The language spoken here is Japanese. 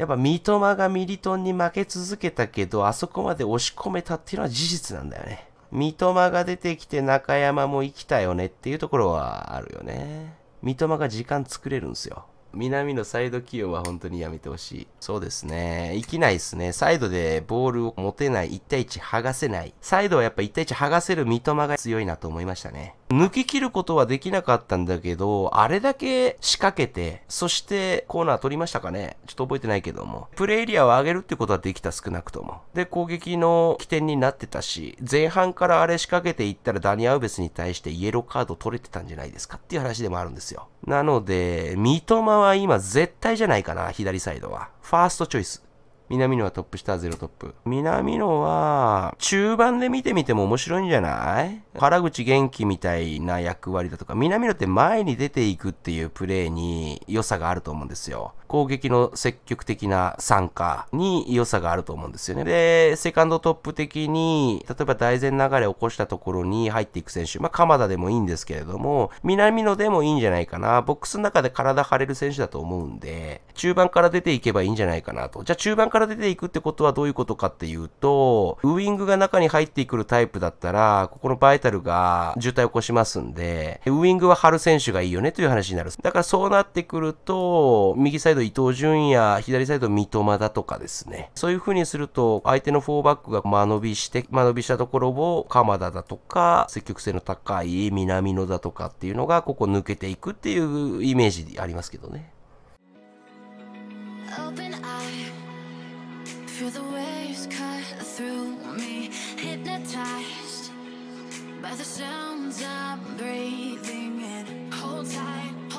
やっぱ三笘がミリトンに負け続けたけど、あそこまで押し込めたっていうのは事実なんだよね。三笘が出てきて中山も生きたよねっていうところはあるよね。三笘が時間作れるんですよ。南のサイド起用は本当にやめてほしい。そうですね。生きないですね。サイドでボールを持てない、1対1剥がせない。サイドはやっぱ1対1剥がせる三笘が強いなと思いましたね。抜き切ることはできなかったんだけど、あれだけ仕掛けて、そしてコーナー取りましたかねちょっと覚えてないけども。プレイエリアを上げるってことはできた少なくとも。で、攻撃の起点になってたし、前半からあれ仕掛けていったらダニアウベスに対してイエローカード取れてたんじゃないですかっていう話でもあるんですよ。なので、三笘は今絶対じゃないかな、左サイドは。ファーストチョイス。南野はトップ下、ゼロトップ。南野は、中盤で見てみても面白いんじゃない原口元気みたいな役割だとか、南野って前に出ていくっていうプレーに良さがあると思うんですよ。攻撃の積極的な参加に良さがあると思うんですよね。で、セカンドトップ的に、例えば大前流れを起こしたところに入っていく選手、まあ、鎌田でもいいんですけれども、南野でもいいんじゃないかな。ボックスの中で体張れる選手だと思うんで、中盤から出ていけばいいんじゃないかなと。じゃあ中盤からから出ていくってことはどういうことかっていうと、ウイングが中に入ってくるタイプだったら、ここのバイタルが渋滞を起こしますんで、ウイングは春選手がいいよねという話になる。だからそうなってくると、右サイド伊東純也、左サイド三笘だとかですね。そういう風にすると、相手のフォーバックが間延びして、間延びしたところを鎌田だとか、積極性の高い南野だとかっていうのが、ここ抜けていくっていうイメージありますけどね。Open eye. Feel the waves cut through me Hypnotized by the sounds I'm breathing in Hold tight